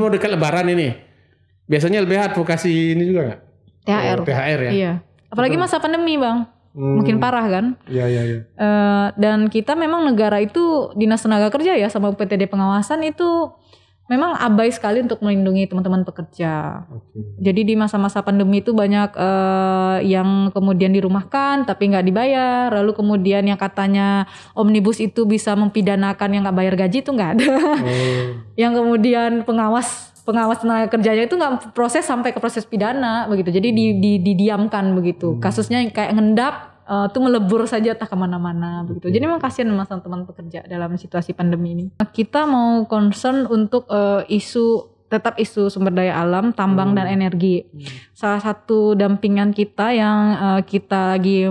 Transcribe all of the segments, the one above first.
mau dekat lebaran ini. Biasanya LBH advokasi ini juga nggak? THR. Oh, THR ya. Iya. Apalagi masa pandemi, Bang. Hmm. Makin parah kan? Iya, iya, iya. Uh, dan kita memang negara itu Dinas Tenaga Kerja ya sama PTD pengawasan itu memang abai sekali untuk melindungi teman-teman pekerja. Okay. Jadi di masa-masa pandemi itu banyak uh, yang kemudian dirumahkan tapi nggak dibayar, lalu kemudian yang katanya omnibus itu bisa mempidanakan yang nggak bayar gaji itu nggak ada. Oh. yang kemudian pengawas pengawas tenaga kerjanya itu nggak proses sampai ke proses pidana begitu. Jadi di, di, didiamkan begitu. Hmm. Kasusnya kayak ngendap uh, tuh melebur saja tak kemana-mana begitu. Jadi memang kasihan sama teman pekerja dalam situasi pandemi ini. Kita mau concern untuk uh, isu tetap isu sumber daya alam, tambang hmm. dan energi. Hmm. Salah satu dampingan kita yang uh, kita lagi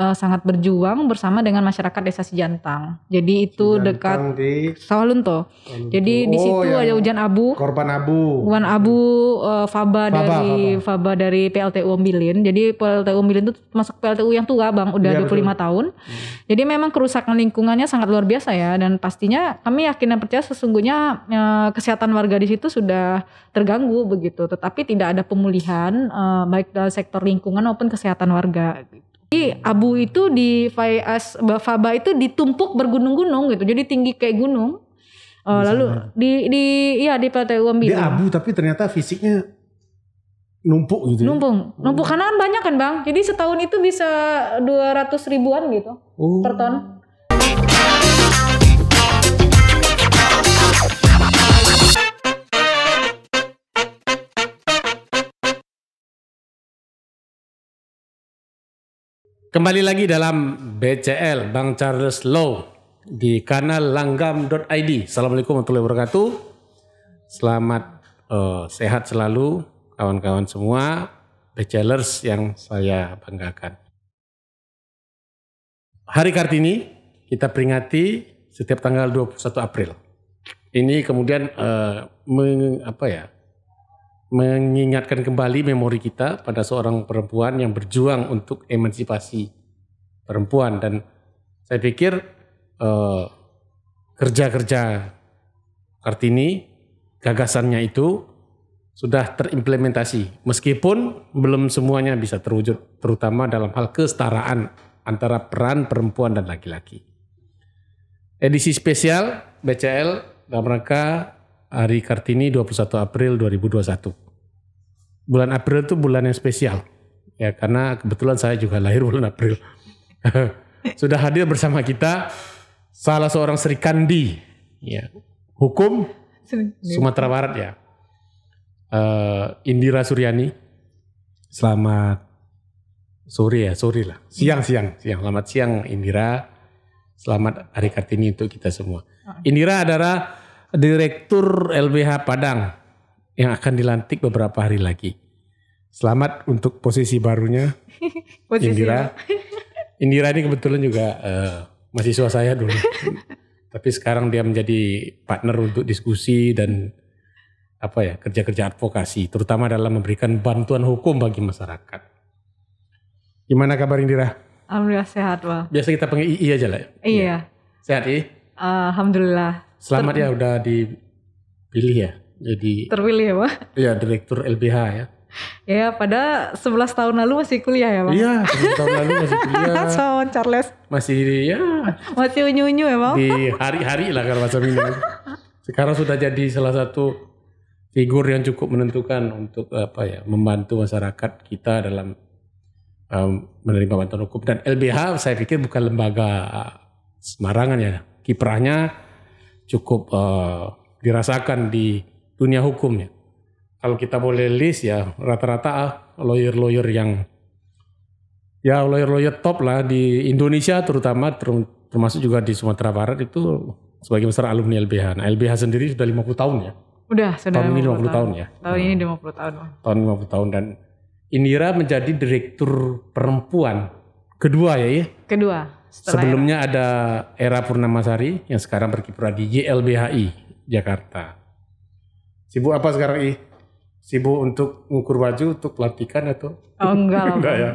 uh, sangat berjuang bersama dengan masyarakat desa Sijantang. Jadi itu Sijantang dekat di... Sawalunto. Jadi oh, di situ ya. ada hujan abu. Korban abu. Hujan abu uh, faba, faba dari faba. faba dari PLTU Ombilin. Jadi PLTU Ombilin itu masuk PLTU yang tua, Bang, udah ya, 25 betul. tahun. Hmm. Jadi memang kerusakan lingkungannya sangat luar biasa ya dan pastinya kami yakin dan percaya sesungguhnya uh, kesehatan warga di situ sudah terganggu begitu. Tetapi tidak ada pemulihan uh, baik dalam sektor lingkungan maupun kesehatan warga jadi abu itu di Faias bafaba itu ditumpuk bergunung-gunung gitu. Jadi tinggi kayak gunung. Uh, lalu di di ya di Pantai Uambi. Dia abu tapi ternyata fisiknya numpuk gitu. Ya? Numpuk, oh. numpuk karena kan banyak kan bang. Jadi setahun itu bisa 200 ribuan gitu oh. per ton. Kembali lagi dalam BCL Bang Charles Low di kanal langgam.id. Assalamualaikum warahmatullahi wabarakatuh. Selamat uh, sehat selalu kawan-kawan semua BCLers yang saya banggakan. Hari Kartini kita peringati setiap tanggal 21 April. Ini kemudian uh, meng, apa ya? mengingatkan kembali memori kita pada seorang perempuan yang berjuang untuk emansipasi perempuan dan saya pikir kerja eh, kerja-kerja Kartini gagasannya itu sudah terimplementasi meskipun belum semuanya bisa terwujud terutama dalam hal kesetaraan antara peran perempuan dan laki-laki. Edisi spesial BCL dalam rangka hari Kartini 21 April 2021. Bulan April itu bulan yang spesial. Ya, karena kebetulan saya juga lahir bulan April. Sudah hadir bersama kita salah seorang Serikandi, ya. Hukum Sumatera Barat ya. Uh, Indira Suryani. Selamat sore ya, sore lah. Siang, siang, siang. Selamat siang Indira. Selamat hari Kartini untuk kita semua. Ah. Indira adalah Direktur LBH Padang yang akan dilantik beberapa hari lagi. Selamat untuk posisi barunya posisi Indira. Indira ini kebetulan juga uh, mahasiswa saya dulu. Tapi sekarang dia menjadi partner untuk diskusi dan apa ya kerja-kerja advokasi, terutama dalam memberikan bantuan hukum bagi masyarakat. Gimana kabar Indira? Alhamdulillah sehat, pak. Biasa kita panggil II aja lah. Ya? Iya. Sehat, I? Alhamdulillah Selamat Ter ya udah dipilih ya. Jadi terpilih ya, Pak? Iya, direktur LBH ya. Ya, pada 11 tahun lalu masih kuliah ya, Pak. Iya, sebelas tahun lalu masih kuliah. so, Charles. Masih ya. Masih unyu-unyu ya, Pak. Di hari-hari lah kalau masa ini. Sekarang sudah jadi salah satu figur yang cukup menentukan untuk apa ya, membantu masyarakat kita dalam um, menerima bantuan hukum dan LBH saya pikir bukan lembaga sembarangan ya. Kiprahnya cukup uh, dirasakan di dunia hukum ya. Kalau kita boleh list ya rata-rata ah, lawyer-lawyer yang ya lawyer-lawyer top lah di Indonesia terutama termasuk juga di Sumatera Barat itu sebagai besar alumni LBH. Nah, LBH sendiri sudah 50 tahun ya. Udah, sudah tahun 50 50 tahun, tahun ya. Tahun ini 50 hmm. tahun. Tahun 50 tahun dan Indira menjadi direktur perempuan kedua ya, ya? Kedua. Sebelumnya era. ada Era Purnama Sari yang sekarang berkiprah di YLBHI Jakarta. Sibuk apa sekarang ih? Sibuk untuk mengukur baju untuk pelatihan atau? Oh enggak. enggak ya.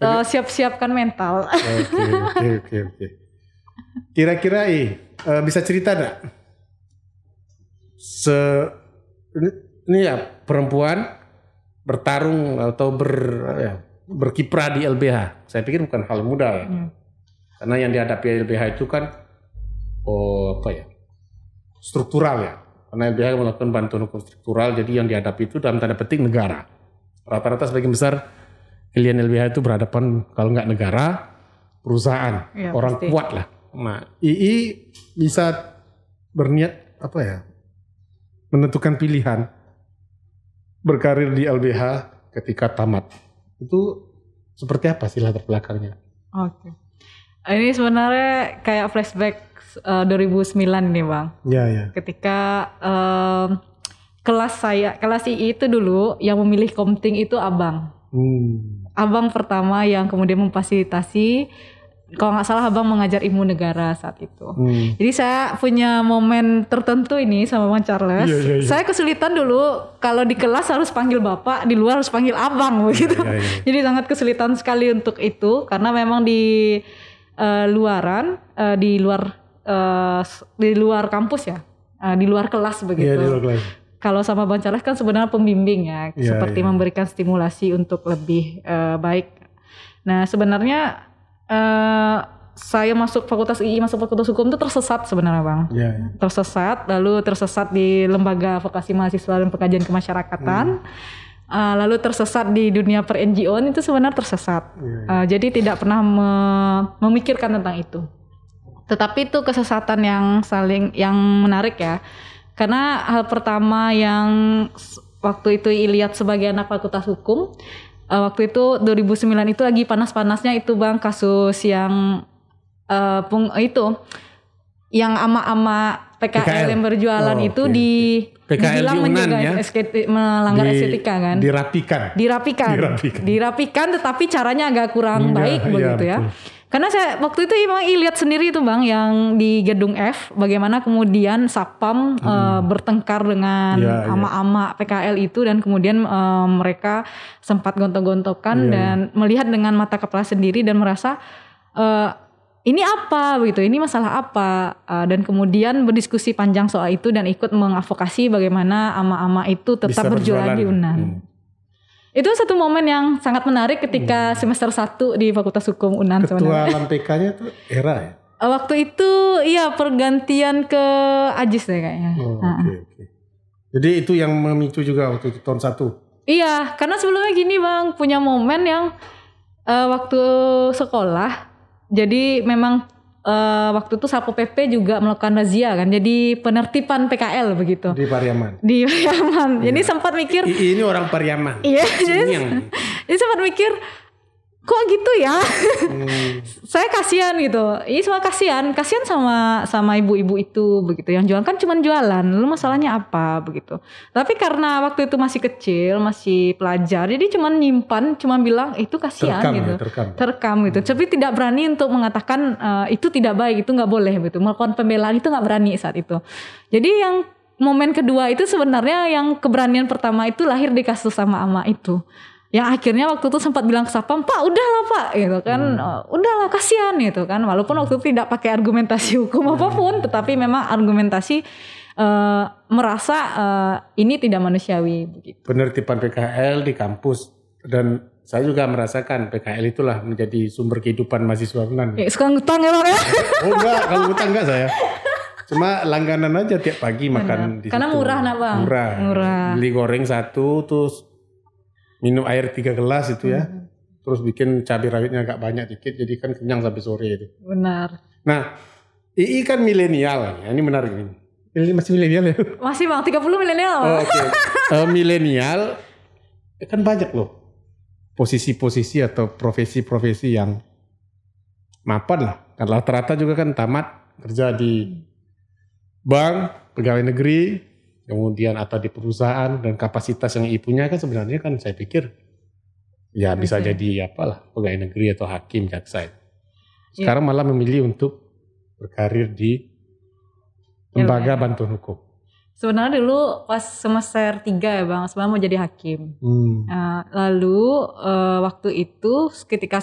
Uh, siap-siapkan mental. Oke, oke, oke, oke. Kira-kira ih eh, uh, bisa cerita enggak? Se ini ya perempuan bertarung atau ber ya, berkiprah di LBH. Saya pikir bukan hal mudah ya. Hmm. Karena yang dihadapi LBH itu kan oh apa ya? struktural ya. Karena LBH melakukan bantuan hukum struktural, jadi yang dihadapi itu dalam tanda petik negara. Rata-rata sebagian besar klien LBH itu berhadapan kalau nggak negara, perusahaan, ya, orang pasti. kuat lah. Nah, II bisa berniat apa ya? menentukan pilihan berkarir di LBH ketika tamat. Itu seperti apa sih latar belakangnya? Oke. Okay ini sebenarnya kayak flashback uh, eh, 2009 nih bang. Iya iya. Ketika um, kelas saya kelas II itu dulu yang memilih komting itu abang. Hmm. Abang pertama yang kemudian memfasilitasi kalau nggak salah abang mengajar ilmu negara saat itu. Hmm. Jadi saya punya momen tertentu ini sama Bang Charles. Yeah, yeah, yeah. Saya kesulitan dulu kalau di kelas harus panggil bapak, di luar harus panggil abang begitu. Yeah, yeah, yeah. Jadi sangat kesulitan sekali untuk itu karena memang di uh, luaran uh, di luar uh, di luar kampus ya, uh, di luar kelas begitu. Iya, di luar kelas. Kalau sama Bang kan sebenarnya pembimbing ya, ya seperti ya. memberikan stimulasi untuk lebih uh, baik. Nah sebenarnya uh, saya masuk fakultas II, masuk fakultas hukum itu tersesat sebenarnya bang. Ya, ya. Tersesat, lalu tersesat di lembaga vokasi mahasiswa dan pengkajian kemasyarakatan. Hmm uh, lalu tersesat di dunia per NGO itu sebenarnya tersesat. Uh, jadi tidak pernah me memikirkan tentang itu. Tetapi itu kesesatan yang saling yang menarik ya. Karena hal pertama yang waktu itu lihat sebagai anak fakultas hukum, uh, waktu itu 2009 itu lagi panas-panasnya itu Bang kasus yang uh, itu yang ama-ama PKL, PKL. yang berjualan oh, itu okay, di okay. PKL dibilang Yunan, ya? SKT, melanggar di, estetika kan dirapikan. dirapikan dirapikan dirapikan tetapi caranya agak kurang Enggak, baik ya, begitu ya, betul. karena saya waktu itu memang lihat sendiri itu bang yang di gedung F bagaimana kemudian Sapam hmm. uh, bertengkar dengan ya, ama-ama ya. PKL itu dan kemudian uh, mereka sempat gontok-gontokan ya, dan iya. melihat dengan mata kepala sendiri dan merasa uh, ini apa begitu, ini masalah apa uh, dan kemudian berdiskusi panjang soal itu dan ikut mengavokasi bagaimana ama-ama itu tetap berjualan di Unan. Hmm. Itu satu momen yang sangat menarik ketika hmm. semester 1 di Fakultas Hukum Unan Ketua sebenarnya. Ketua itu era ya? Eh, waktu itu iya pergantian ke Ajis deh kayaknya. Oh, nah. okay, okay. Jadi itu yang memicu juga waktu itu tahun 1? Iya, karena sebelumnya gini Bang, punya momen yang uh, waktu sekolah jadi memang uh, waktu itu Satpol PP juga melakukan razia kan. Jadi penertiban PKL begitu. Di Pariaman. Di Pariaman. Iya. Jadi sempat mikir I, ini orang Pariaman. Iya, jadi, jadi sempat mikir kok gitu ya hmm. saya kasihan gitu ini iya, semua kasihan kasihan sama sama ibu-ibu itu begitu yang jualan kan cuma jualan lu masalahnya apa begitu tapi karena waktu itu masih kecil masih pelajar jadi cuma nyimpan cuma bilang eh, itu kasihan terkam, gitu ya, terkam. terkam gitu hmm. tapi tidak berani untuk mengatakan e, itu tidak baik itu nggak boleh begitu, melakukan pembelaan itu nggak berani saat itu jadi yang momen kedua itu sebenarnya yang keberanian pertama itu lahir di kasus sama ama itu ya akhirnya waktu itu sempat bilang ke satpam pak udahlah pak gitu kan hmm. Oh, udahlah kasihan gitu kan walaupun waktu itu tidak pakai argumentasi hukum hmm. apapun tetapi memang argumentasi uh, merasa uh, ini tidak manusiawi begitu penertiban PKL di kampus dan saya juga merasakan PKL itulah menjadi sumber kehidupan mahasiswa Unan. Ya, sekarang ngutang ya, Pak ya? Oh enggak, kalau ngutang enggak saya. Cuma langganan aja tiap pagi makan Benar. di Karena situ. murah nah, Bang. Murah. murah. Beli goreng satu terus minum air tiga gelas itu ya. Hmm. Terus bikin cabai rawitnya agak banyak dikit, jadi kan kenyang sampai sore itu. Benar. Nah, II kan milenial, ya. ini menarik ini. masih milenial ya? Masih bang, 30 milenial. Oh, Oke. Okay. uh, eh, milenial eh, kan banyak loh posisi-posisi atau profesi-profesi yang mapan lah. Karena rata-rata juga kan tamat kerja di hmm. bank, pegawai negeri, kemudian atau di perusahaan dan kapasitas yang ibunya kan sebenarnya kan saya pikir ya okay. bisa jadi apalah pegawai negeri atau hakim jaksa. Ya. Sekarang yeah. malah memilih untuk berkarir di lembaga yeah, bantuan hukum. Sebenarnya dulu pas semester 3 ya bang, sebenarnya mau jadi hakim. Hmm. Nah, lalu eh, waktu itu ketika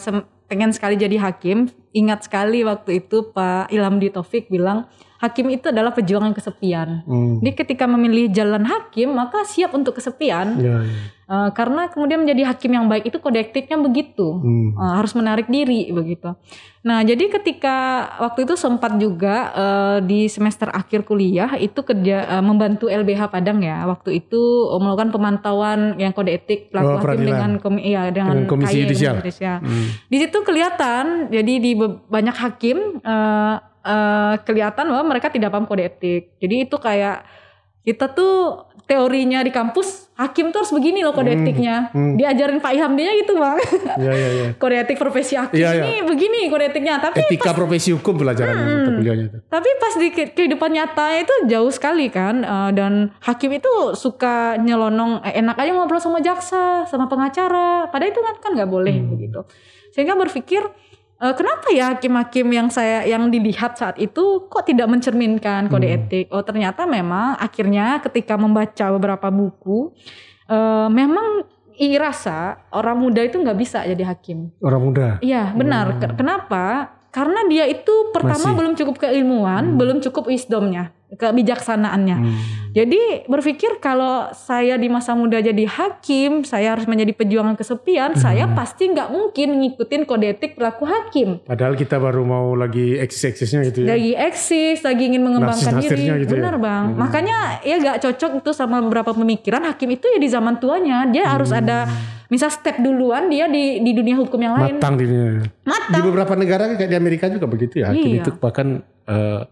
pengen sekali jadi hakim, ingat sekali waktu itu Pak Ilham di Taufik bilang hakim itu adalah pejuang kesepian. Hmm. Jadi ketika memilih jalan hakim maka siap untuk kesepian. Ya, ya. Uh, karena kemudian menjadi hakim yang baik itu kode etiknya begitu. Hmm. Uh, harus menarik diri begitu. Nah, jadi ketika waktu itu sempat juga uh, di semester akhir kuliah itu kerja uh, membantu LBH Padang ya. Waktu itu melakukan pemantauan yang kode etik oh, pelaku oh, hakim dengan komi, ya dengan, dengan komisi KY, Hmm. Di situ kelihatan jadi di banyak hakim Eh, kelihatan bahwa mereka tidak paham kode etik. Jadi itu kayak kita tuh teorinya di kampus hakim tuh harus begini loh kode hmm. etiknya. Hmm. Diajarin Pak Ilham dia gitu bang. Ya, iya iya. iya. kode etik profesi hakim ya, ya. ini begini kode etiknya. Tapi etika pas, profesi hukum pelajaran hmm, kuliahnya itu. Tapi pas di kehidupan nyata itu jauh sekali kan. Uh, dan hakim itu suka nyelonong eh, enak aja ngobrol sama jaksa, sama pengacara. Padahal itu kan kan nggak boleh hmm. begitu. Sehingga berpikir uh, kenapa ya hakim-hakim yang saya yang dilihat saat itu kok tidak mencerminkan kode hmm. etik? Oh ternyata memang akhirnya ketika membaca beberapa buku, uh, memang irasa orang muda itu nggak bisa jadi hakim. Orang muda. Iya benar. Hmm. Kenapa? Karena dia itu pertama Masih. belum cukup keilmuan, hmm. belum cukup wisdomnya kebijaksanaannya. Hmm. Jadi berpikir kalau saya di masa muda jadi hakim, saya harus menjadi pejuang kesepian, hmm. saya pasti nggak mungkin ngikutin kode etik pelaku hakim. Padahal kita baru mau lagi eksis-eksisnya gitu ya. Lagi eksis, lagi ingin mengembangkan Nasir diri. Gitu ya. Benar ya? bang. Hmm. Makanya ya nggak cocok itu sama beberapa pemikiran hakim itu ya di zaman tuanya dia hmm. harus ada misal step duluan dia di di dunia hukum yang lain. Matang di Matang. Di beberapa negara kayak di Amerika juga begitu ya hakim iya. itu bahkan uh,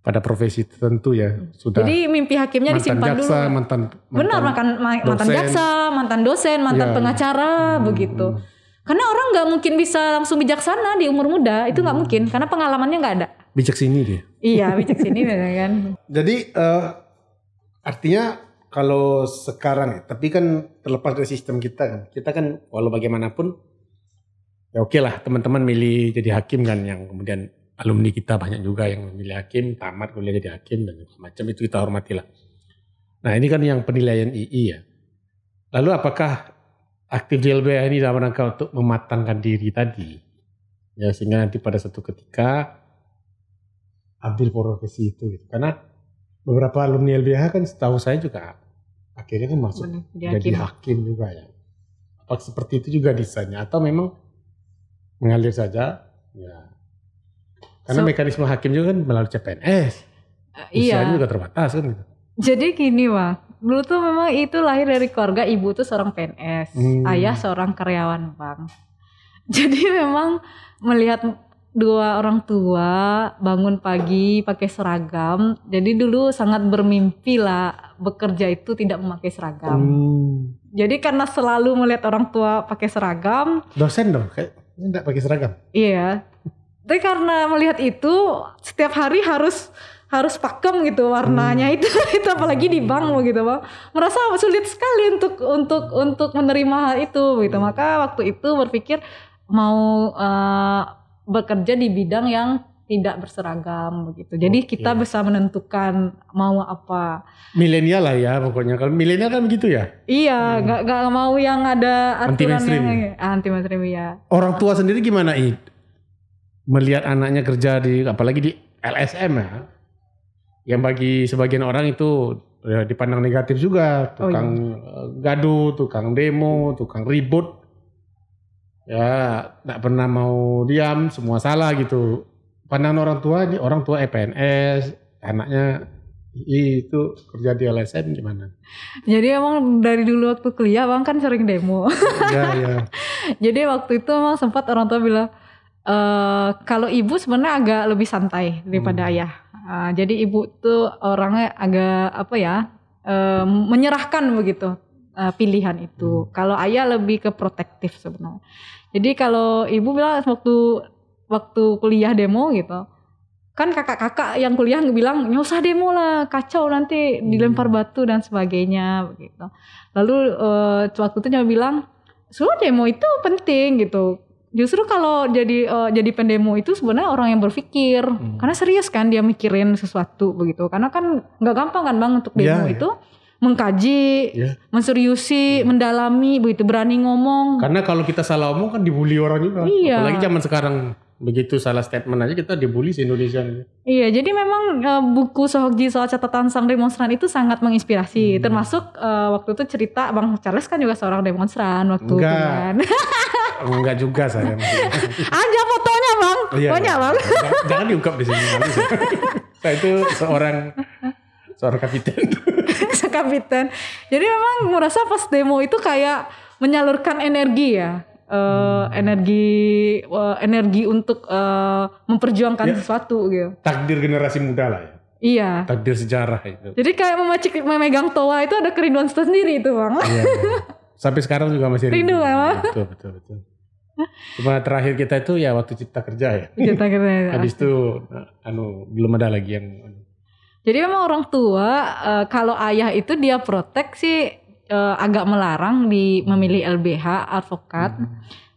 pada profesi tertentu ya hmm. sudah. Jadi mimpi hakimnya mantan disimpan jaksa, dulu. Mantan mantan Benar, mantan mantan jaksa, mantan dosen, mantan ya. pengacara hmm. begitu. Karena orang nggak mungkin bisa langsung bijaksana di umur muda, itu nggak hmm. mungkin karena pengalamannya nggak ada. Bijak sini dia. Iya, bijak sini kan. Jadi uh, artinya kalau sekarang ya, tapi kan terlepas dari sistem kita kan, kita kan walau bagaimanapun ya oke okay lah teman-teman milih jadi hakim kan yang kemudian alumni kita banyak juga yang memilih hakim, tamat kuliah jadi hakim dan macam itu kita hormatilah. Nah ini kan yang penilaian II ya. Lalu apakah aktif di LBH ini dalam rangka untuk mematangkan diri tadi? Ya sehingga nanti pada satu ketika ambil profesi itu gitu. Karena beberapa alumni LBH kan setahu saya juga akhirnya kan masuk jadi, jadi hakim. hakim juga ya. Apakah seperti itu juga desainnya atau memang mengalir saja ya karena so, mekanisme hakim juga kan melalui CPNS. Uh, eh, iya. Usianya juga terbatas kan gitu. Jadi gini Wak, dulu tuh memang itu lahir dari keluarga ibu tuh seorang PNS, hmm. ayah seorang karyawan bang. Jadi memang melihat dua orang tua bangun pagi pakai seragam. Jadi dulu sangat bermimpi lah bekerja itu tidak memakai seragam. Hmm. Jadi karena selalu melihat orang tua pakai seragam. Dosen dong, kayak tidak pakai seragam. Iya, tapi karena melihat itu setiap hari harus harus pakem gitu warnanya hmm. itu itu apalagi di bank hmm. gitu bang merasa sulit sekali untuk untuk untuk menerima hal itu gitu hmm. maka waktu itu berpikir mau uh, bekerja di bidang yang tidak berseragam begitu. Jadi okay. kita bisa menentukan mau apa. Milenial lah ya pokoknya. Kalau milenial kan begitu ya? Iya, hmm. nggak hmm. mau yang ada aturan anti mainstream. Yang, ah, anti mainstream ya. Orang tua sendiri gimana itu? melihat anaknya kerja di apalagi di LSM ya yang bagi sebagian orang itu ya, dipandang negatif juga tukang oh, iya. Eh, gaduh tukang demo tukang ribut ya tak pernah mau diam semua salah gitu pandangan orang tua orang tua EPNS anaknya itu kerja di LSM gimana? Jadi emang dari dulu waktu kuliah bang kan sering demo. Iya iya. Jadi waktu itu emang sempat orang tua bilang Eh, kalau ibu sebenarnya agak lebih santai daripada hmm. ayah. Uh, jadi ibu tuh orangnya agak apa ya uh, menyerahkan begitu uh, pilihan itu. Hmm. Kalau ayah lebih ke protektif sebenarnya. Jadi kalau ibu bilang waktu waktu kuliah demo gitu kan kakak-kakak yang kuliah bilang nyusah usah demo lah kacau nanti dilempar hmm. batu dan sebagainya begitu lalu uh, waktu itu nyawa bilang suruh demo itu penting gitu justru kalau jadi uh, jadi pendemo itu sebenarnya orang yang berpikir hmm. karena serius kan dia mikirin sesuatu begitu karena kan nggak gampang kan bang untuk ya, demo yeah, itu yeah. mengkaji yeah. menseriusi yeah. Hmm. mendalami begitu berani ngomong karena kalau kita salah omong kan dibully orang juga iya. apalagi zaman sekarang begitu salah statement aja kita dibully di Indonesia. Iya, jadi memang e, buku Sohokji soal catatan sang demonstran itu sangat menginspirasi. Hmm. Termasuk e, waktu itu cerita Bang Charles kan juga seorang demonstran waktu itu. Enggak. Enggak juga saya. Aja fotonya Bang. Iya, iya. Banyak Bang. Jangan, jangan diungkap di sini. saya itu seorang seorang kapiten. kapiten. Jadi memang merasa pas demo itu kayak menyalurkan energi ya uh, energi uh, energi untuk uh, memperjuangkan ya, sesuatu gitu. Takdir generasi muda lah ya. Iya. Takdir sejarah itu. Jadi kayak memacik memegang toa itu ada kerinduan tersendiri itu, Bang. Iya. iya. Sampai sekarang juga masih rindu. Rindu, ya, Betul, betul, betul. Cuma terakhir kita itu ya waktu cipta kerja ya. Cipta kerja. Ya. Habis itu anu belum ada lagi yang Jadi memang orang tua kalau ayah itu dia proteksi uh, agak melarang di memilih LBH advokat hmm.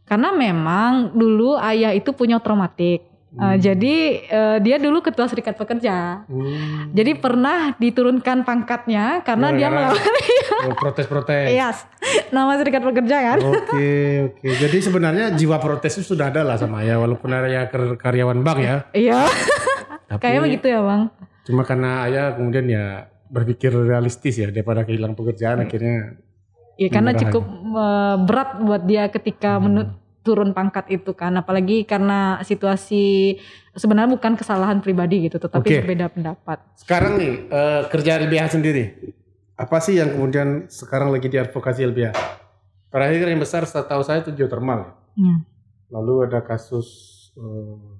karena memang dulu ayah itu punya traumatik. Uh, Jadi uh, dia dulu ketua serikat pekerja. Hmm. Jadi pernah diturunkan pangkatnya karena Gara dia melawan oh, protes-protes. Iya, yes. nama serikat pekerja kan. Oke, okay, oke. Okay. Jadi sebenarnya jiwa protes itu sudah ada lah sama ayah, walaupun area karyawan bank ya. Iya. Kayaknya begitu ya, Bang. Cuma karena ayah kemudian ya berpikir realistis ya daripada kehilangan pekerjaan hmm. akhirnya Iya karena cukup berat buat dia ketika hmm. menurut turun pangkat itu kan apalagi karena situasi sebenarnya bukan kesalahan pribadi gitu tetapi okay. berbeda pendapat sekarang nih uh, kerja LBH sendiri apa sih yang kemudian sekarang lagi diadvokasi LBH terakhir yang besar setahu saya itu geothermal ya, ya. lalu ada kasus uh,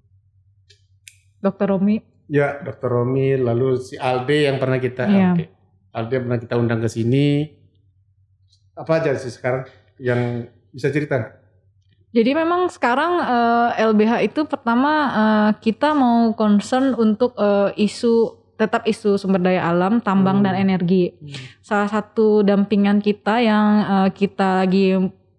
Dokter Romi Ya, Dokter Romi, lalu si Alde yang pernah kita ya. okay. Alde pernah kita undang ke sini. Apa aja sih sekarang yang bisa cerita? Jadi memang sekarang uh, eh, LBH itu pertama uh, kita mau concern untuk uh, isu tetap isu sumber daya alam, tambang hmm. dan energi. Hmm. Salah satu dampingan kita yang uh, kita lagi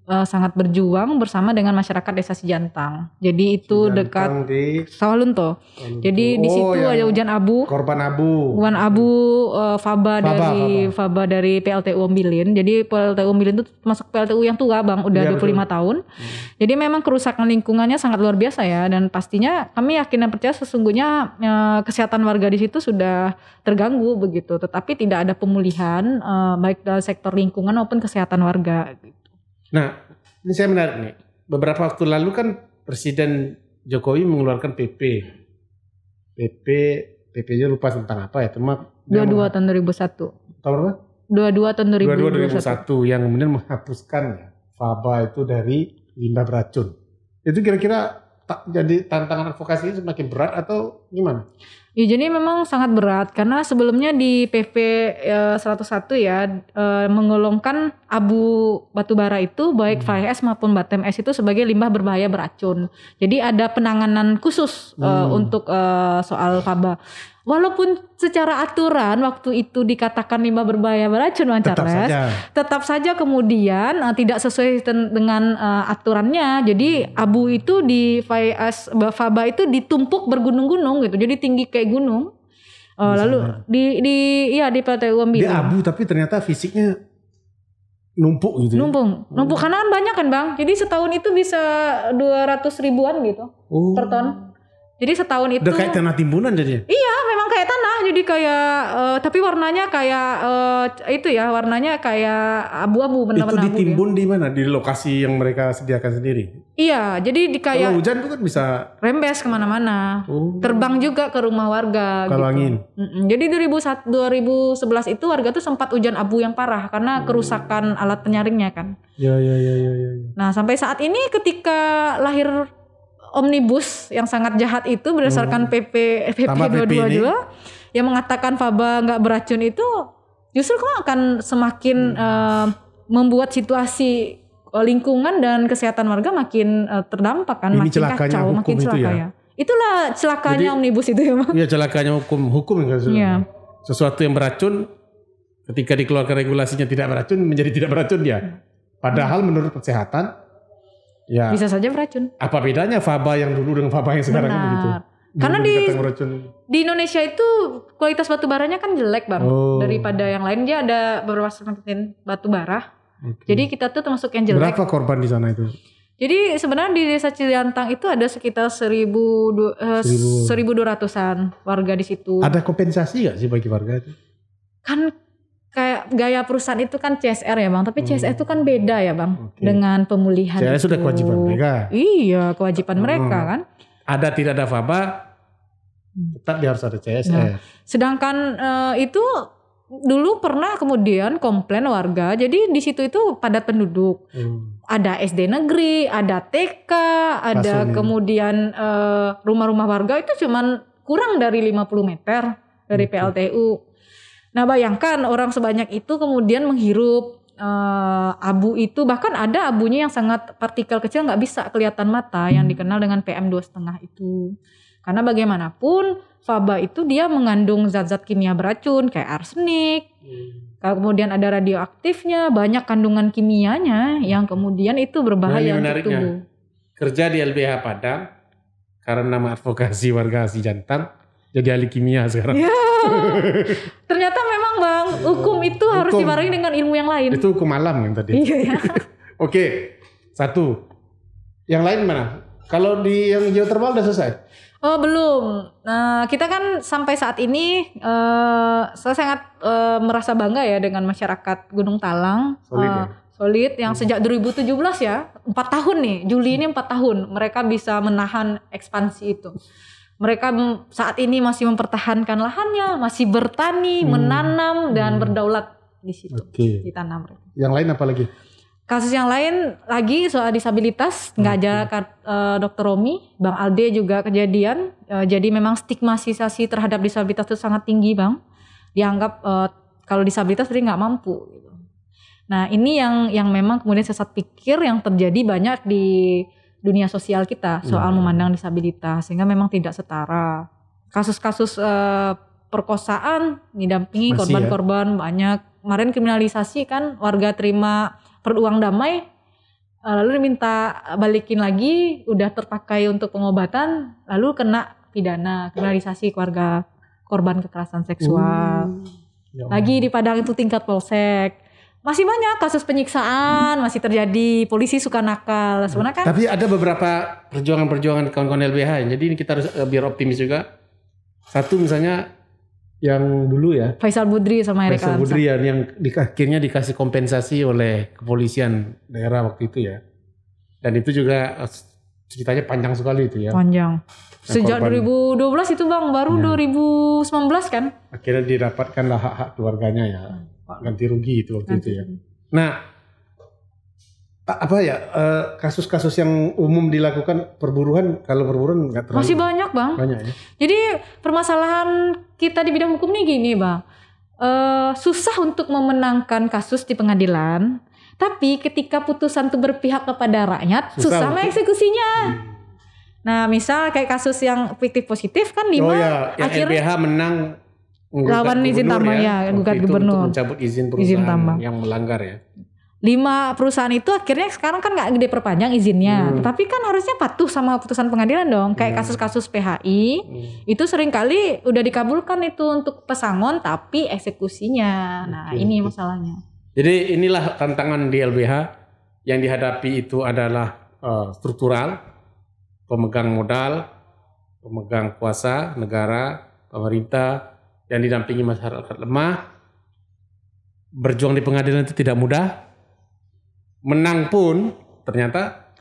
uh, sangat berjuang bersama dengan masyarakat desa Sijantang. Jadi itu Sijantang dekat di... Sawalunto. Jadi oh, di situ ya. ada hujan abu. Korban abu. Hujan abu uh, faba, faba dari faba. faba dari PLTU Ombilin. Jadi PLTU Ombilin itu masuk PLTU yang tua bang, udah ya, 25 betul. tahun. Hmm. Jadi memang kerusakan lingkungannya sangat luar biasa ya. Dan pastinya kami yakin dan percaya sesungguhnya uh, kesehatan warga di situ sudah terganggu begitu. Tetapi tidak ada pemulihan uh, baik dalam sektor lingkungan maupun kesehatan warga Nah, ini saya menarik nih. Beberapa waktu lalu kan Presiden Jokowi mengeluarkan PP. PP PP-nya lupa tentang apa ya, cuma 22 tahun 2001. Tahun berapa? 22 tahun dua 22 2001 yang kemudian menghapuskan ya, faba itu dari limbah beracun. Itu kira-kira jadi tantangan advokasi ini semakin berat atau gimana? Ya jadi memang sangat berat karena sebelumnya di PP 101 ya, ya eh, menggolongkan abu batubara itu baik hmm. fly ash maupun batem ash itu sebagai limbah berbahaya beracun. Jadi ada penanganan khusus eh, hmm. untuk eh, soal faba. Walaupun secara aturan waktu itu dikatakan limbah berbahaya beracun Wan tetap saja. tetap saja kemudian uh, tidak sesuai dengan uh, aturannya. Jadi abu itu di Faiz faba itu ditumpuk bergunung-gunung gitu. Jadi tinggi kayak gunung. Uh, lalu di di ya di Pantai Ambil. Dia abu tapi ternyata fisiknya numpuk gitu. Numpuk ya? numpuk oh. karena kan banyak kan bang. Jadi setahun itu bisa 200 ribuan gitu oh. per ton. Jadi setahun itu. Udah kayak tanah timbunan jadi ya? iya, jadi kayak uh, tapi warnanya kayak uh, itu ya warnanya kayak abu-abu benar-benar. Itu ditimbun ya. di mana? Di lokasi yang mereka sediakan sendiri. Iya, jadi di kayak Kalau hujan tuh kan bisa rembes kemana-mana, oh. terbang juga ke rumah warga. Kalau gitu. angin. Mm-mm. Jadi 2001, 2011 itu warga tuh sempat hujan abu yang parah karena oh. kerusakan alat penyaringnya kan. Ya, ya, ya, ya, ya. Nah sampai saat ini ketika lahir omnibus yang sangat jahat itu berdasarkan hmm. PP PP 22 222 juga yang mengatakan faba nggak beracun itu justru kok akan semakin hmm. uh, membuat situasi eh, lingkungan dan kesehatan warga makin uh, terdampak kan, makin kacau, makin celaka itu ya. Itulah celakanya Jadi, omnibus itu ya, Iya, celakanya hukum hukum ya. Yeah. Sesuatu yang beracun ketika dikeluarkan regulasinya tidak beracun menjadi tidak beracun ya. Padahal hmm. menurut kesehatan ya bisa saja beracun. Apa bedanya faba yang dulu dengan faba yang sekarang gitu? Benar. begitu? Karena di di Indonesia itu kualitas batu baranya kan jelek bang oh. daripada yang lain dia ada beberapa semakin batu bara. Okay. Jadi kita tuh termasuk yang jelek. Berapa korban di sana itu? Jadi sebenarnya di desa Ciliantang itu ada sekitar eh, seribu seribu dua ratusan warga di situ. Ada kompensasi gak sih bagi warga itu? Kan kayak gaya perusahaan itu kan CSR ya bang, tapi hmm. CSR itu kan beda ya bang okay. dengan pemulihan. CSR itu. sudah kewajiban mereka. Iya kewajiban hmm. mereka kan ada tidak ada faba tetap dia harus ada CSR. Nah, sedangkan uh, itu dulu pernah kemudian komplain warga. Jadi di situ itu padat penduduk. Hmm. Ada SD negeri, ada TK, ada Masuk kemudian eh, rumah-rumah warga itu cuman kurang dari 50 meter dari Betul. PLTU. Nah, bayangkan orang sebanyak itu kemudian menghirup uh, abu itu bahkan ada abunya yang sangat partikel kecil nggak bisa kelihatan mata yang dikenal dengan PM 2,5 itu. Karena bagaimanapun faba itu dia mengandung zat-zat kimia beracun kayak arsenik. Hmm. kemudian ada radioaktifnya, banyak kandungan kimianya yang kemudian itu berbahaya nah, untuk tubuh. Kerja di LBH Padang karena nama advokasi warga asli jantan jadi ahli kimia sekarang. Ya. Ternyata memang hukum itu hukum. harus dibarengi dengan ilmu yang lain. Itu hukum alam yang tadi. Iya. Oke, satu. Yang lain mana? Kalau di yang geothermal udah selesai? Oh belum. Nah kita kan sampai saat ini uh, saya sangat uh, merasa bangga ya dengan masyarakat Gunung Talang. Solid uh, ya? Solid yang sejak 2017 ya, empat tahun nih, Juli ini empat tahun mereka bisa menahan ekspansi itu mereka saat ini masih mempertahankan lahannya, masih bertani, hmm. menanam dan hmm. berdaulat di situ okay. di tanah mereka. Yang lain apa lagi? Kasus yang lain lagi soal disabilitas nggak okay. ada uh, Dokter Romi, Bang Alde juga kejadian. Uh, jadi memang stigmatisasi terhadap disabilitas itu sangat tinggi, Bang. Dianggap uh, kalau disabilitas berarti nggak mampu. Gitu. Nah ini yang yang memang kemudian sesat pikir yang terjadi banyak di dunia sosial kita soal hmm. memandang disabilitas sehingga memang tidak setara. Kasus-kasus uh, perkosaan didampingi korban-korban ya? banyak. Kemarin kriminalisasi kan warga terima peruang damai eh, lalu minta balikin lagi udah terpakai untuk pengobatan lalu kena pidana kriminalisasi keluarga korban kekerasan seksual. Hmm. lagi di Padang itu tingkat polsek masih banyak kasus penyiksaan masih terjadi polisi suka nakal sebenarnya kan tapi ada beberapa perjuangan-perjuangan kawan-kawan LBH ya. jadi ini kita harus eh, biar optimis juga satu misalnya yang dulu ya Faisal Budri sama Erika Faisal Budri ya, yang di, akhirnya dikasih kompensasi oleh kepolisian daerah waktu itu ya dan itu juga eh, ceritanya panjang sekali itu ya panjang nah, sejak korban. 2012 itu bang baru ya. 2019 kan akhirnya didapatkanlah hak-hak keluarganya ya hmm Pak ganti rugi itu waktu ganti. itu ya. Nah, apa ya eh, kasus-kasus yang umum dilakukan perburuhan? kalau perburuan nggak terlalu masih banyak bang. Banyak ya. Jadi permasalahan kita di bidang hukum nih gini bang, uh, susah untuk memenangkan kasus di pengadilan, tapi ketika putusan itu berpihak kepada rakyat susah, susah eksekusinya. Hmm. Nah, misal kayak kasus yang fiktif positif kan lima oh, ya. akhirnya menang lawan izin tambang ya, ya gugat gubernur untuk mencabut izin perusahaan izin tambang. yang melanggar ya lima perusahaan itu akhirnya sekarang kan nggak gede perpanjang izinnya hmm. tapi kan harusnya patuh sama putusan pengadilan dong kayak hmm. kasus-kasus hmm. PHI hmm. itu seringkali udah dikabulkan itu untuk pesangon tapi eksekusinya nah okay. ini masalahnya jadi inilah tantangan di LBH yang dihadapi itu adalah uh, struktural pemegang modal pemegang kuasa negara pemerintah dan didampingi masyarakat lemah. Berjuang di pengadilan itu tidak mudah. Menang pun ternyata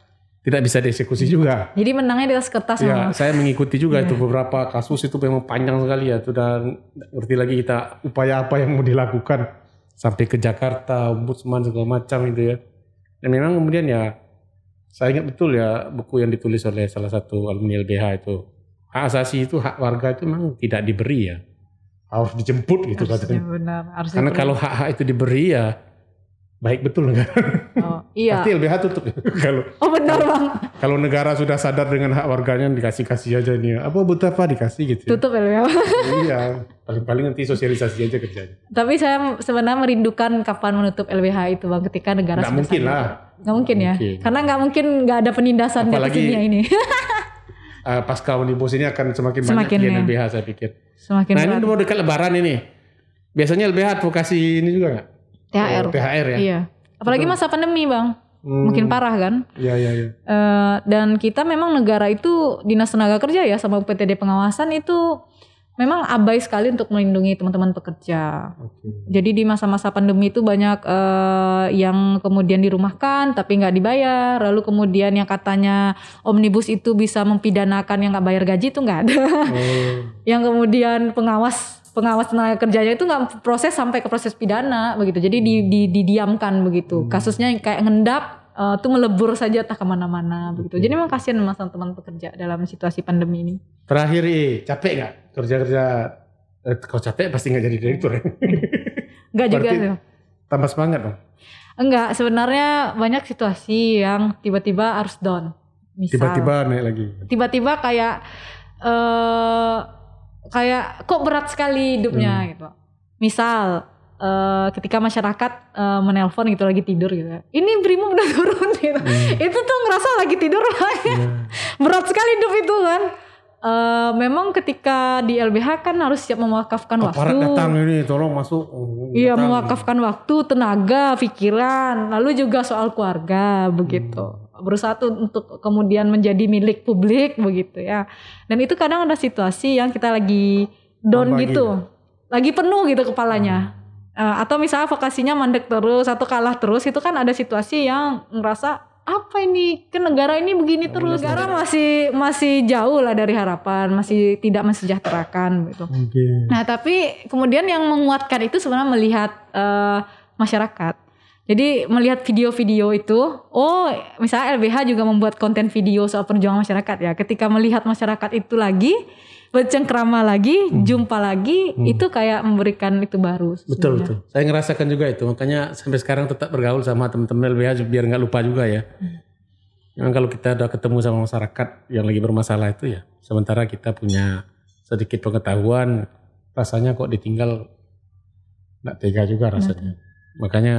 tidak bisa dieksekusi juga. Jadi menangnya di atas kertas. Ya, saya mengikuti juga yeah. itu beberapa kasus itu memang panjang sekali ya. Sudah ngerti lagi kita upaya apa yang mau dilakukan sampai ke Jakarta, ombudsman segala macam itu ya. Dan memang kemudian ya saya ingat betul ya buku yang ditulis oleh salah satu alumni LBH itu hak asasi itu hak warga itu memang tidak diberi ya harus dijemput gitu harus katanya. Benar, harus Karena kalau hak-hak itu diberi ya baik betul enggak? Kan? Oh, iya. Pasti LBH tutup kalau. Oh benar bang. Kalau negara sudah sadar dengan hak warganya dikasih kasih aja nih. Apa butuh apa dikasih gitu. Ya. Tutup LBH. Ya, ya? iya. Paling paling nanti sosialisasi aja kerjanya. Tapi saya sebenarnya merindukan kapan menutup LBH itu bang ketika negara. Nggak mungkin lah. Nggak mungkin, nggak ya. Mungkin. Karena nggak mungkin nggak ada penindasan Apalagi, dari ini. uh, eh, pasca omnibus ini akan semakin, semakin banyak ya. LBH saya pikir. Semakin nah ini ini mau dekat lebaran ini. Biasanya LBH advokasi ini juga nggak? THR. Oh, THR ya. Iya. Apalagi masa pandemi bang. Hmm. Makin parah kan? Iya, iya, iya. Uh, dan kita memang negara itu Dinas Tenaga Kerja ya sama PTD Pengawasan itu memang abai sekali untuk melindungi teman-teman pekerja. Okay. Jadi di masa-masa pandemi itu banyak uh, yang kemudian dirumahkan tapi nggak dibayar, lalu kemudian yang katanya omnibus itu bisa mempidanakan yang nggak bayar gaji itu nggak ada. Oh. yang kemudian pengawas pengawas tenaga kerjanya itu nggak proses sampai ke proses pidana begitu. Jadi di, di, didiamkan begitu. Hmm. Kasusnya kayak ngendap uh, tuh melebur saja tak kemana-mana begitu. Jadi memang kasihan sama teman pekerja dalam situasi pandemi ini. Terakhir ih capek nggak kerja-kerja? Eh, kalau capek pasti nggak jadi direktur ya? Enggak juga. loh. tambah semangat dong? Enggak, sebenarnya banyak situasi yang tiba-tiba harus down. Tiba-tiba naik lagi. Tiba-tiba kayak eh uh, kayak kok berat sekali hidupnya hmm. gitu. Misal uh, ketika masyarakat uh, menelpon gitu lagi tidur gitu ini brimo udah turun gitu hmm. itu tuh ngerasa lagi tidur lah ya. Yeah. berat sekali hidup itu kan uh, memang ketika di LBH kan harus siap mewakafkan waktu. datang ini tolong masuk. Oh, iya mewakafkan waktu, tenaga, pikiran, lalu juga soal keluarga begitu. Hmm. Berusaha untuk kemudian menjadi milik publik begitu ya. Dan itu kadang ada situasi yang kita lagi down Tambah gitu, gitu ya? lagi penuh gitu kepalanya. Hmm Eh, atau misalnya vokasinya mandek terus atau kalah terus itu kan ada situasi yang ngerasa apa ini ke negara ini begini oh, terus negara masih masih jauh lah dari harapan masih tidak mensejahterakan gitu okay. nah tapi kemudian yang menguatkan itu sebenarnya melihat uh, masyarakat jadi melihat video-video itu, oh misalnya LBH juga membuat konten video soal perjuangan masyarakat ya. Ketika melihat masyarakat itu lagi, bercengkrama lagi, hmm. jumpa lagi, hmm. itu kayak memberikan itu baru. Betul betul. Saya ngerasakan juga itu, makanya sampai sekarang tetap bergaul sama teman-teman LBH biar nggak lupa juga ya. Hmm. kalau kita udah ketemu sama masyarakat yang lagi bermasalah itu ya, sementara kita punya sedikit pengetahuan, rasanya kok ditinggal nggak tega juga hmm. rasanya. Hmm. Makanya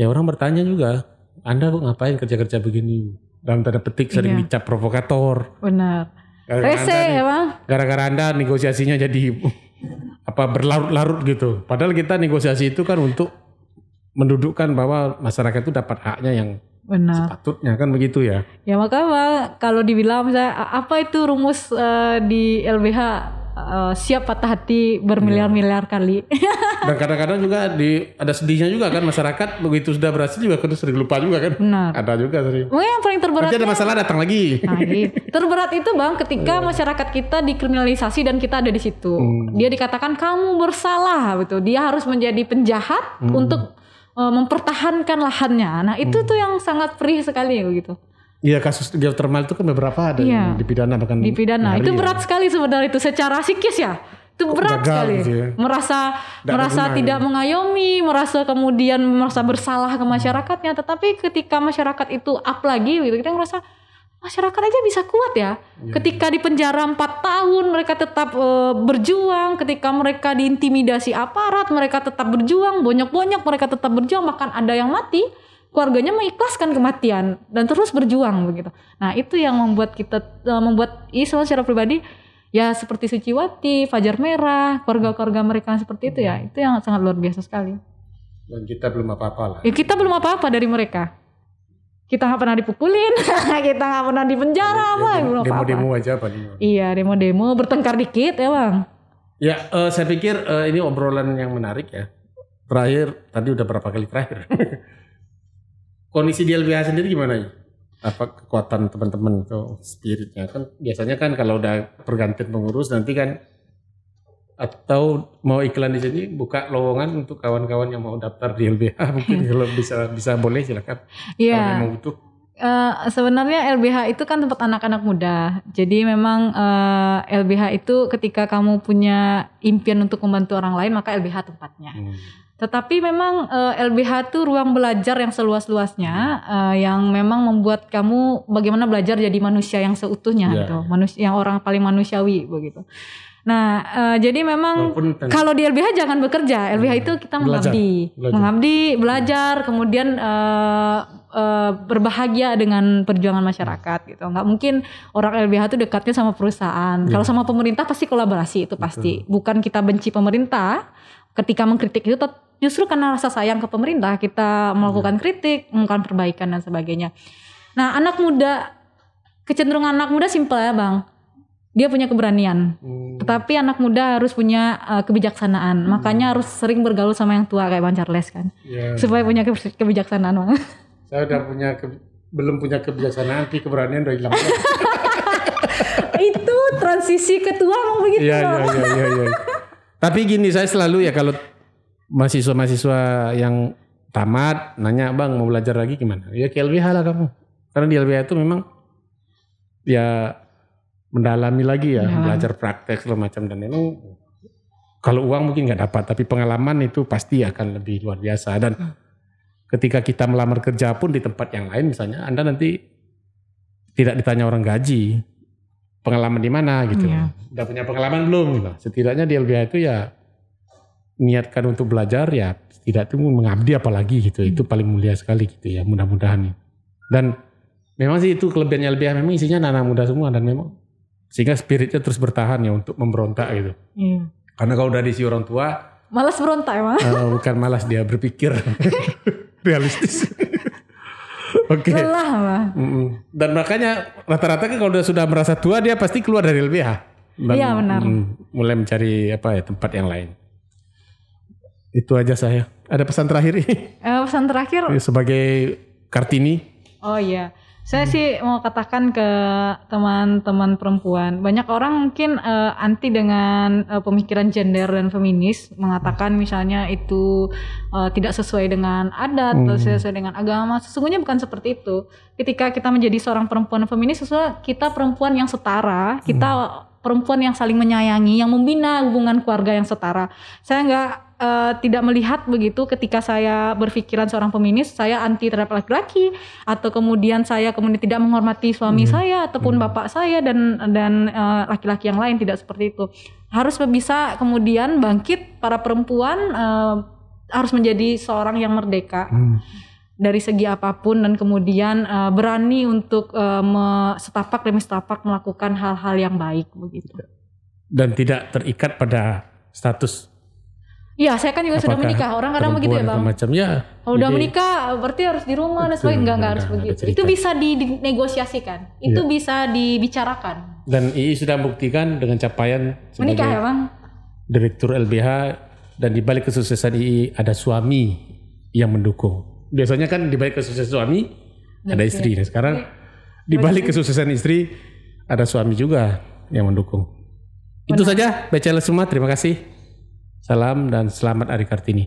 ya orang bertanya juga, Anda kok ngapain kerja-kerja begini? Dalam tanda petik sering iya. dicap provokator. Benar Rese emang. Gara-gara Anda negosiasinya jadi apa berlarut-larut gitu. Padahal kita negosiasi itu kan untuk mendudukkan bahwa masyarakat itu dapat haknya yang Benar. Sepatutnya kan begitu ya. Ya maka kalau dibilang saya apa itu rumus uh, di LBH uh, siap patah hati bermiliar-miliar iya. kali. Dan kadang-kadang juga di ada sedihnya juga kan masyarakat begitu sudah berhasil juga kan sering lupa juga kan. Benar. Ada juga sering. Mungkin oh, yang paling terberat. Nanti ada ya? masalah datang lagi. Nah, iya. Terberat itu bang ketika yeah. masyarakat kita dikriminalisasi dan kita ada di situ. Hmm. Dia dikatakan kamu bersalah betul. Dia harus menjadi penjahat hmm. untuk eh, mempertahankan lahannya. Nah itu hmm. tuh yang sangat perih sekali gitu. Iya kasus geotermal itu kan beberapa ada iya. yang dipidana bahkan dipidana. Itu ya. berat sekali sebenarnya itu secara psikis ya. Itu Kok berat sekali. Gitu ya. Merasa Tidak merasa tidak mengayomi, merasa kemudian merasa bersalah ke masyarakatnya, tetapi ketika masyarakat itu up lagi gitu kita merasa masyarakat aja bisa kuat ya. Iya. Ketika di penjara empat tahun mereka tetap e, berjuang, ketika mereka diintimidasi aparat mereka tetap berjuang, bonyok-bonyok mereka tetap berjuang, bahkan ada yang mati keluarganya mengikhlaskan kematian dan terus berjuang begitu. Nah, itu yang membuat kita uh, membuat Islam secara pribadi ya seperti Suciwati, Fajar Merah, keluarga-keluarga mereka seperti itu ya. Hmm. Itu yang sangat luar biasa sekali. Dan kita belum apa-apa lah. Ya, kita belum apa-apa dari mereka kita nggak pernah dipukulin, kita nggak pernah dipenjara penjara, demo, Demo, demo, demo aja Demo. Iya, demo-demo bertengkar dikit ya bang. Ya, uh, saya pikir uh, ini obrolan yang menarik ya. Terakhir tadi udah berapa kali terakhir? kondisi di LBH sendiri gimana ya? Apa kekuatan teman-teman itu spiritnya kan biasanya kan kalau udah pergantian pengurus nanti kan atau mau iklan di sini buka lowongan untuk kawan-kawan yang mau daftar di LBH mungkin kalau bisa bisa boleh silakan yeah. kalau memang butuh Uh, sebenarnya LBH itu kan tempat anak-anak muda. Jadi memang uh, eh, LBH itu ketika kamu punya impian untuk membantu orang lain maka LBH tempatnya. Hmm. Tetapi memang uh, eh, LBH itu ruang belajar yang seluas-luasnya uh, yang memang membuat kamu bagaimana belajar jadi manusia yang seutuhnya yeah. gitu, manusia yang orang paling manusiawi begitu. Nah, uh, jadi memang kalau di LBH jangan bekerja. LBH iya. itu kita belajar, mengabdi, belajar. mengabdi, belajar, kemudian uh, uh, berbahagia dengan perjuangan masyarakat gitu. Nggak mungkin orang LBH itu dekatnya sama perusahaan. yeah. Kalau sama pemerintah pasti kolaborasi itu pasti. Betul. Bukan kita benci pemerintah, ketika mengkritik itu justru karena rasa sayang ke pemerintah kita melakukan iya. kritik, melakukan perbaikan dan sebagainya. Nah, anak muda kecenderungan anak muda simple ya, Bang. Dia punya keberanian. Hmm. Tetapi anak muda harus punya uh, kebijaksanaan. Hmm. Makanya harus sering bergaul sama yang tua kayak Bang Charles kan. Yeah. Supaya punya ke kebijaksanaan, Bang. Saya udah punya ke belum punya kebijaksanaan, tapi keberanian udah hilang. itu transisi ketua mau begitu. Iya, iya, iya, iya. iya. Tapi gini saya selalu ya kalau mahasiswa-mahasiswa yang tamat nanya bang mau belajar lagi gimana? Ya ke LBH lah kamu. Karena di LBH itu memang ya mendalami lagi ya, ya. belajar praktek segala macam dan itu kalau uang mungkin nggak dapat tapi pengalaman itu pasti akan lebih luar biasa dan hmm. ketika kita melamar kerja pun di tempat yang lain misalnya Anda nanti tidak ditanya orang gaji pengalaman di mana gitu. Yeah. Udah punya pengalaman belum gitu. Setidaknya di LBH itu ya niatkan untuk belajar ya tidak itu mengabdi apalagi gitu. Hmm. Itu paling mulia sekali gitu ya mudah-mudahan. Ya. Dan memang sih itu kelebihannya LBH memang isinya anak-anak muda semua dan memang sehingga spiritnya terus bertahan ya untuk memberontak gitu. Yeah. Karena kalau udah diisi orang tua malas berontak emang. Uh, bukan malas dia berpikir realistis okay. lelah Dan makanya rata-rata kan kalau sudah merasa tua dia pasti keluar dari LBH. Iya benar. Mm, mulai mencari apa ya tempat yang lain. Itu aja saya. Ada pesan terakhir? Eh, pesan terakhir sebagai Kartini. Oh iya. Yeah. Saya hmm. sih mau katakan ke teman-teman perempuan, banyak orang mungkin uh, anti dengan uh, pemikiran gender dan feminis, mengatakan misalnya itu uh, tidak sesuai dengan adat hmm. atau sesuai dengan agama. Sesungguhnya bukan seperti itu. Ketika kita menjadi seorang perempuan feminis, sesungguhnya kita perempuan yang setara, kita hmm perempuan yang saling menyayangi, yang membina hubungan keluarga yang setara. Saya nggak uh, tidak melihat begitu ketika saya berpikiran seorang feminis saya anti terhadap laki-laki atau kemudian saya kemudian tidak menghormati suami hmm. saya ataupun hmm. bapak saya dan dan laki eh, laki-laki yang lain tidak seperti itu harus bisa kemudian bangkit para perempuan uh, harus menjadi seorang yang merdeka hmm. dari segi apapun dan kemudian uh, berani untuk uh, setapak demi setapak melakukan hal-hal yang baik begitu dan tidak terikat pada status Iya, saya kan juga sudah menikah. Orang kadang begitu ya, Bang. Macam ya. Kalau udah menikah berarti harus di rumah dan sebagainya. Enggak, enggak harus begitu. Itu bisa dinegosiasikan. Itu ya. bisa dibicarakan. Dan II sudah membuktikan dengan capaian menikah ya, Bang. Direktur LBH dan di balik kesuksesan II ada suami yang mendukung. Biasanya kan di balik kesuksesan suami ada istri. Nah, sekarang di balik kesuksesan istri ada suami juga yang mendukung. Benar. Itu saja, Bachelor semua. Terima kasih. Salam dan selamat Hari Kartini.